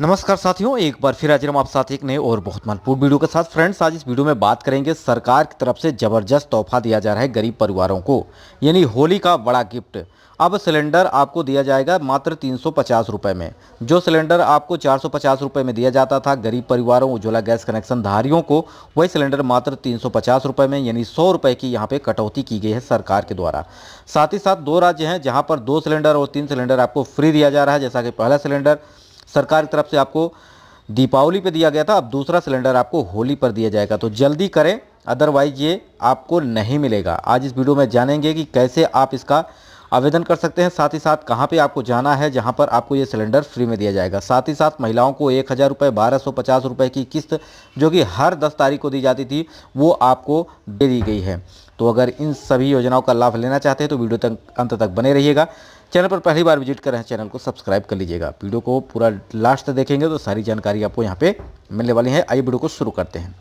नमस्कार साथियों एक बार फिर हाजिर हम आप साथ एक नए और बहुत महत्वपूर्ण वीडियो के साथ फ्रेंड्स आज इस वीडियो में बात करेंगे सरकार की तरफ से ज़बरदस्त तोहफा दिया जा रहा है गरीब परिवारों को यानी होली का बड़ा गिफ्ट अब सिलेंडर आपको दिया जाएगा मात्र तीन रुपए में जो सिलेंडर आपको चार सौ में दिया जाता था गरीब परिवारों उज्ज्वला गैस कनेक्शन धारियों को वही सिलेंडर मात्र तीन रुपए में यानी सौ रुपए की यहाँ पे कटौती की गई है सरकार के द्वारा साथ ही साथ दो राज्य हैं जहाँ पर दो सिलेंडर और तीन सिलेंडर आपको फ्री दिया जा रहा है जैसा कि पहला सिलेंडर सरकार की तरफ से आपको दीपावली पे दिया गया था अब दूसरा सिलेंडर आपको होली पर दिया जाएगा तो जल्दी करें अदरवाइज ये आपको नहीं मिलेगा आज इस वीडियो में जानेंगे कि कैसे आप इसका आवेदन कर सकते हैं साथ ही साथ कहाँ पे आपको जाना है जहाँ पर आपको ये सिलेंडर फ्री में दिया जाएगा साथ ही साथ महिलाओं को एक हज़ार रुपये बारह सौ पचास रुपये की किस्त जो कि हर दस तारीख को दी जाती थी वो आपको दे दी गई है तो अगर इन सभी योजनाओं का लाभ लेना चाहते हैं तो वीडियो तक अंत तक बने रहिएगा चैनल पर पहली बार विजिट कर रहे हैं चैनल को सब्सक्राइब कर लीजिएगा वीडियो को पूरा लास्ट तक देखेंगे तो सारी जानकारी आपको यहाँ पे मिलने वाली है आइए वीडियो को शुरू करते हैं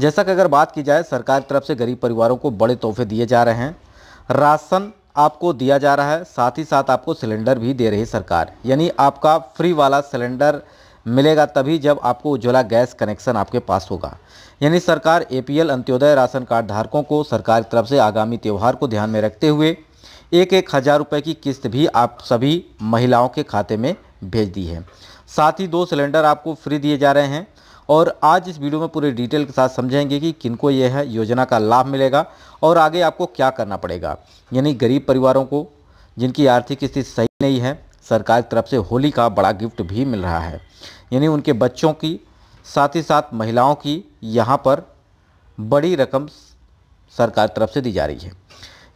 जैसा कि अगर बात की जाए सरकार की तरफ से गरीब परिवारों को बड़े तोहफे दिए जा रहे हैं राशन आपको दिया जा रहा है साथ ही साथ आपको सिलेंडर भी दे रही है सरकार यानी आपका फ्री वाला सिलेंडर मिलेगा तभी जब आपको उज्ज्वला गैस कनेक्शन आपके पास होगा यानी सरकार एपीएल अंत्योदय राशन कार्ड धारकों को सरकार की तरफ से आगामी त्यौहार को ध्यान में रखते हुए एक एक हज़ार रुपये की किस्त भी आप सभी महिलाओं के खाते में भेज दी है साथ ही दो सिलेंडर आपको फ्री दिए जा रहे हैं और आज इस वीडियो में पूरे डिटेल के साथ समझेंगे कि किनको यह योजना का लाभ मिलेगा और आगे आपको क्या करना पड़ेगा यानी गरीब परिवारों को जिनकी आर्थिक स्थिति सही नहीं है सरकार की तरफ से होली का बड़ा गिफ्ट भी मिल रहा है यानी उनके बच्चों की साथ ही साथ महिलाओं की यहाँ पर बड़ी रकम सरकार तरफ से दी जा रही है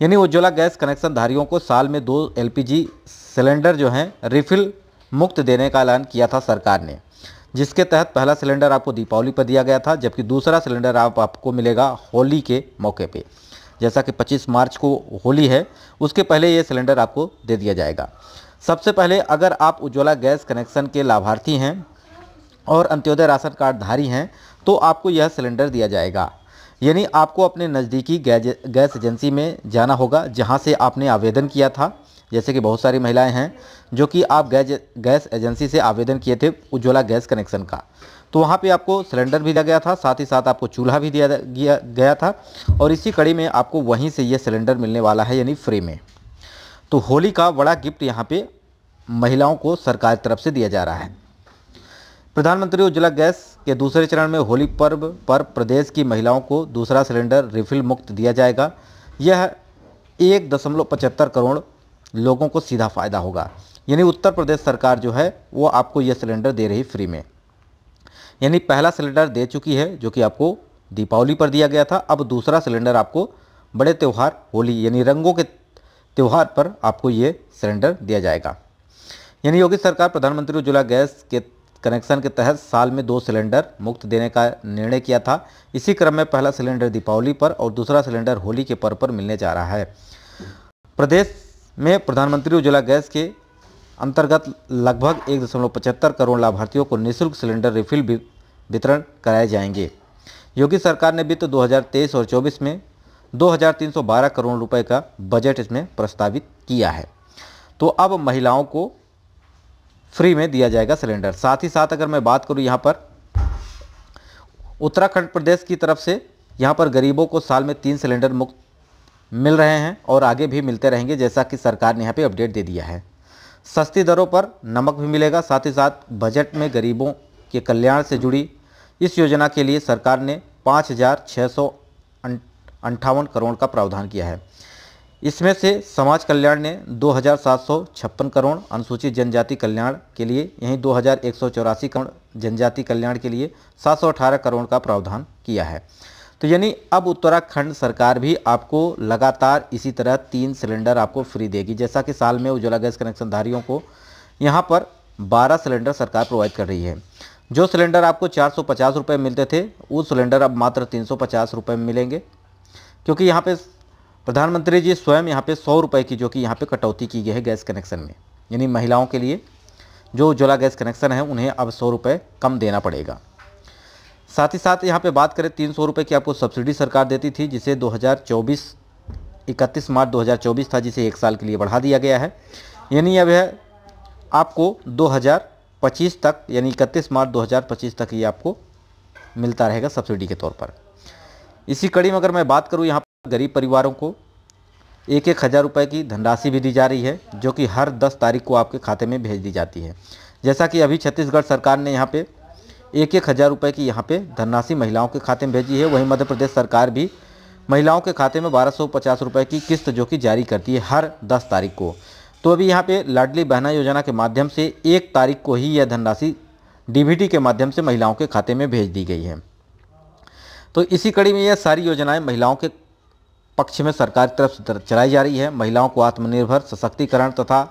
यानी उज्ज्वला गैस कनेक्शन धारियों को साल में दो एलपीजी सिलेंडर जो हैं रिफिल मुक्त देने का ऐलान किया था सरकार ने जिसके तहत पहला सिलेंडर आपको दीपावली पर दिया गया था जबकि दूसरा सिलेंडर आप आपको मिलेगा होली के मौके पे जैसा कि 25 मार्च को होली है उसके पहले ये सिलेंडर आपको दे दिया जाएगा सबसे पहले अगर आप उज्ज्वला गैस कनेक्शन के लाभार्थी हैं और अंत्योदय राशन कार्डधारी हैं तो आपको यह सिलेंडर दिया जाएगा यानी आपको अपने नज़दीकी गैस एजेंसी में जाना होगा जहाँ से आपने आवेदन किया था जैसे कि बहुत सारी महिलाएं हैं जो कि आप गैस गैस एजेंसी से आवेदन किए थे उज्ज्वला गैस कनेक्शन का तो वहाँ पे आपको सिलेंडर भी दिया गया था साथ ही साथ आपको चूल्हा भी दिया गया, गया था और इसी कड़ी में आपको वहीं से ये सिलेंडर मिलने वाला है यानी फ्री में तो होली का बड़ा गिफ्ट यहाँ पर महिलाओं को सरकार तरफ से दिया जा रहा है प्रधानमंत्री उज्ज्वला गैस के दूसरे चरण में होली पर्व पर प्रदेश की महिलाओं को दूसरा सिलेंडर रिफिल मुक्त दिया जाएगा यह एक दशमलव पचहत्तर करोड़ लोगों को सीधा फायदा होगा यानी उत्तर प्रदेश सरकार जो है वो आपको यह सिलेंडर दे रही फ्री में यानी पहला सिलेंडर दे चुकी है जो कि आपको दीपावली पर दिया गया था अब दूसरा सिलेंडर आपको बड़े त्यौहार होली यानी रंगों के त्यौहार पर आपको ये सिलेंडर दिया जाएगा यानी योगी सरकार प्रधानमंत्री उज्ज्वला गैस के कनेक्शन के तहत साल में दो सिलेंडर मुक्त देने का निर्णय किया था इसी क्रम में पहला सिलेंडर दीपावली पर और दूसरा सिलेंडर होली के पर्व पर मिलने जा रहा है प्रदेश में प्रधानमंत्री उज्ज्वला गैस के अंतर्गत लगभग एक दशमलव पचहत्तर करोड़ लाभार्थियों को निःशुल्क सिलेंडर रिफिल वितरण कराए जाएंगे योगी सरकार ने वित्त दो और चौबीस में 2,312 करोड़ रुपए का बजट इसमें प्रस्तावित किया है तो अब महिलाओं को फ्री में दिया जाएगा सिलेंडर साथ ही साथ अगर मैं बात करूँ यहाँ पर उत्तराखंड प्रदेश की तरफ से यहाँ पर गरीबों को साल में तीन सिलेंडर मुक्त मिल रहे हैं और आगे भी मिलते रहेंगे जैसा कि सरकार ने यहाँ पे अपडेट दे दिया है सस्ती दरों पर नमक भी मिलेगा साथ ही साथ बजट में गरीबों के कल्याण से जुड़ी इस योजना के लिए सरकार ने पाँच हज़ार छः सौ अं- अंठावन करोड़ का प्रावधान किया है इसमें से समाज कल्याण ने दो करोड़ अनुसूचित जनजाति कल्याण के लिए यहीं दो करोड़ जनजाति कल्याण के लिए 718 करोड़ का प्रावधान किया है तो यानी अब उत्तराखंड सरकार भी आपको लगातार इसी तरह तीन सिलेंडर आपको फ्री देगी जैसा कि साल में उज्ज्वला गैस कनेक्शनधारियों को यहाँ पर 12 सिलेंडर सरकार प्रोवाइड कर रही है जो सिलेंडर आपको चार सौ मिलते थे वो सिलेंडर अब मात्र तीन सौ मिलेंगे क्योंकि यहाँ पे प्रधानमंत्री जी स्वयं यहाँ पे सौ रुपये की जो कि यहाँ पे कटौती की गई है गैस कनेक्शन में यानी महिलाओं के लिए जो उज्ज्वला गैस कनेक्शन है उन्हें अब सौ रुपये कम देना पड़ेगा साथ ही साथ यहाँ पे बात करें तीन सौ रुपये की आपको सब्सिडी सरकार देती थी जिसे 2024 31 मार्च 2024 था जिसे एक साल के लिए बढ़ा दिया गया है यानी अब यह आपको दो तक यानी इकतीस मार्च दो तक ये आपको मिलता रहेगा सब्सिडी के तौर पर इसी कड़ी में अगर मैं बात करूँ यहाँ गरीब परिवारों को एक एक हज़ार रुपये की धनराशि भी दी जा रही है जो कि हर दस तारीख को आपके खाते में भेज दी जाती है जैसा कि अभी छत्तीसगढ़ सरकार ने यहाँ पे एक एक हज़ार रुपये की यहाँ पे धनराशि महिलाओं के खाते में भेजी है वहीं मध्य प्रदेश सरकार भी महिलाओं के खाते में बारह सौ पचास की किस्त जो कि जारी करती है हर दस तारीख को तो अभी यहाँ पे लाडली बहना योजना के माध्यम से एक तारीख को ही यह धनराशि डी के माध्यम से महिलाओं के खाते में भेज दी गई है तो इसी कड़ी में यह सारी योजनाएं महिलाओं के पक्ष में सरकार की तरफ से चलाई जा रही है महिलाओं को आत्मनिर्भर सशक्तिकरण तथा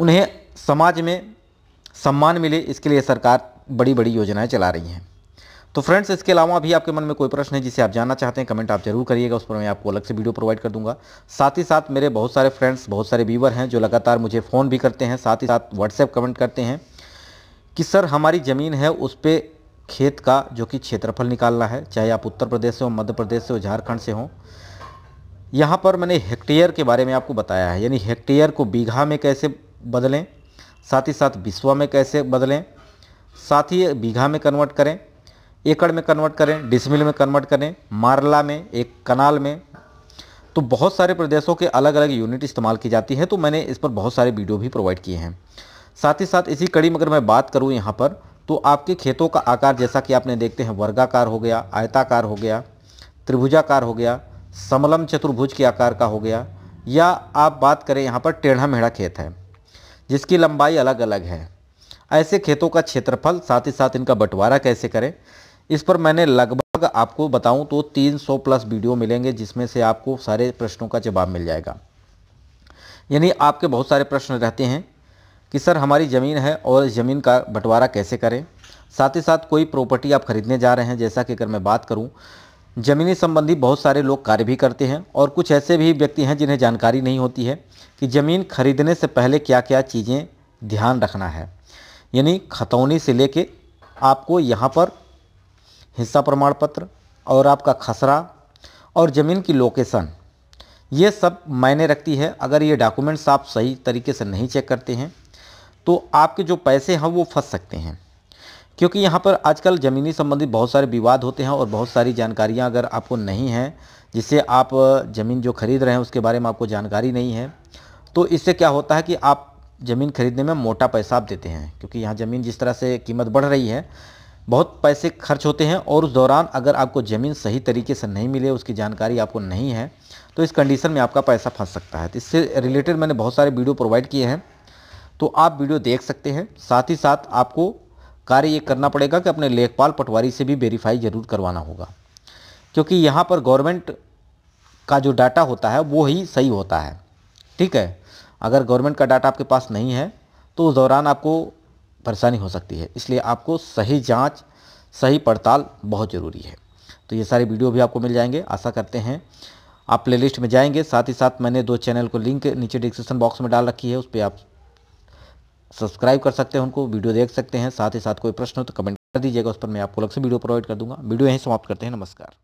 उन्हें समाज में सम्मान मिले इसके लिए सरकार बड़ी बड़ी योजनाएं चला रही हैं तो फ्रेंड्स इसके अलावा अभी आपके मन में कोई प्रश्न है जिसे आप जानना चाहते हैं कमेंट आप जरूर करिएगा उस पर मैं आपको अलग से वीडियो प्रोवाइड कर दूंगा साथ ही साथ मेरे बहुत सारे फ्रेंड्स बहुत सारे व्यूवर हैं जो लगातार मुझे फ़ोन भी करते हैं साथ ही साथ व्हाट्सएप कमेंट करते हैं कि सर हमारी ज़मीन है उस पर खेत का जो कि क्षेत्रफल निकालना है चाहे आप उत्तर प्रदेश से हो मध्य प्रदेश से हो झारखंड से हो यहाँ पर मैंने हेक्टेयर के बारे में आपको बताया है यानी हेक्टेयर को बीघा में कैसे बदलें साथ ही साथ बिस्वा में कैसे बदलें साथ ही बीघा में कन्वर्ट करें एकड़ में कन्वर्ट करें डिसमिल में कन्वर्ट करें मारला में एक कनाल में तो बहुत सारे प्रदेशों के अलग अलग यूनिट इस्तेमाल की जाती है तो मैंने इस पर बहुत सारे वीडियो भी प्रोवाइड किए हैं साथ ही साथ इसी कड़ी में अगर मैं बात करूँ यहाँ पर तो आपके खेतों का आकार जैसा कि आपने देखते हैं वर्गाकार हो गया आयताकार हो गया त्रिभुजाकार हो गया समलम चतुर्भुज के आकार का हो गया या आप बात करें यहाँ पर टेढ़ा मेढ़ा खेत है जिसकी लंबाई अलग अलग है ऐसे खेतों का क्षेत्रफल साथ ही साथ इनका बंटवारा कैसे करें इस पर मैंने लगभग आपको बताऊं तो 300 प्लस वीडियो मिलेंगे जिसमें से आपको सारे प्रश्नों का जवाब मिल जाएगा यानी आपके बहुत सारे प्रश्न रहते हैं कि सर हमारी ज़मीन है और ज़मीन का बंटवारा कैसे करें साथ ही साथ कोई प्रॉपर्टी आप खरीदने जा रहे हैं जैसा कि अगर मैं बात करूं ज़मीनी संबंधी बहुत सारे लोग कार्य भी करते हैं और कुछ ऐसे भी व्यक्ति हैं जिन्हें जानकारी नहीं होती है कि ज़मीन खरीदने से पहले क्या क्या चीज़ें ध्यान रखना है यानी खतौनी से ले आपको यहाँ पर हिस्सा प्रमाण पत्र और आपका खसरा और ज़मीन की लोकेशन ये सब मायने रखती है अगर ये डॉक्यूमेंट्स आप सही तरीके से नहीं चेक करते हैं तो आपके जो पैसे हैं वो फंस सकते हैं क्योंकि यहाँ पर आजकल ज़मीनी संबंधित बहुत सारे विवाद होते हैं और बहुत सारी जानकारियाँ अगर आपको नहीं हैं जिससे आप ज़मीन जो खरीद रहे हैं उसके बारे में आपको जानकारी नहीं है तो इससे क्या होता है कि आप ज़मीन खरीदने में मोटा पैसा आप देते हैं क्योंकि यहाँ ज़मीन जिस तरह से कीमत बढ़ रही है बहुत पैसे खर्च होते हैं और उस दौरान अगर आपको ज़मीन सही तरीके से नहीं मिले उसकी जानकारी आपको नहीं है तो इस कंडीशन में आपका पैसा फंस सकता है तो इससे रिलेटेड मैंने बहुत सारे वीडियो प्रोवाइड किए हैं तो आप वीडियो देख सकते हैं साथ ही साथ आपको कार्य ये करना पड़ेगा कि अपने लेखपाल पटवारी से भी वेरीफाई जरूर करवाना होगा क्योंकि यहाँ पर गवर्नमेंट का जो डाटा होता है वो ही सही होता है ठीक है अगर गवर्नमेंट का डाटा आपके पास नहीं है तो उस दौरान आपको परेशानी हो सकती है इसलिए आपको सही जांच सही पड़ताल बहुत ज़रूरी है तो ये सारे वीडियो भी आपको मिल जाएंगे आशा करते हैं आप प्लेलिस्ट में जाएंगे साथ ही साथ मैंने दो चैनल को लिंक नीचे डिस्क्रिप्शन बॉक्स में डाल रखी है उस पर आप सब्सक्राइब कर सकते हैं उनको वीडियो देख सकते हैं साथ ही साथ कोई प्रश्न हो तो कमेंट कर दीजिएगा उस पर मैं आपको अलग से वीडियो प्रोवाइड कर दूंगा वीडियो यहीं समाप्त करते हैं नमस्कार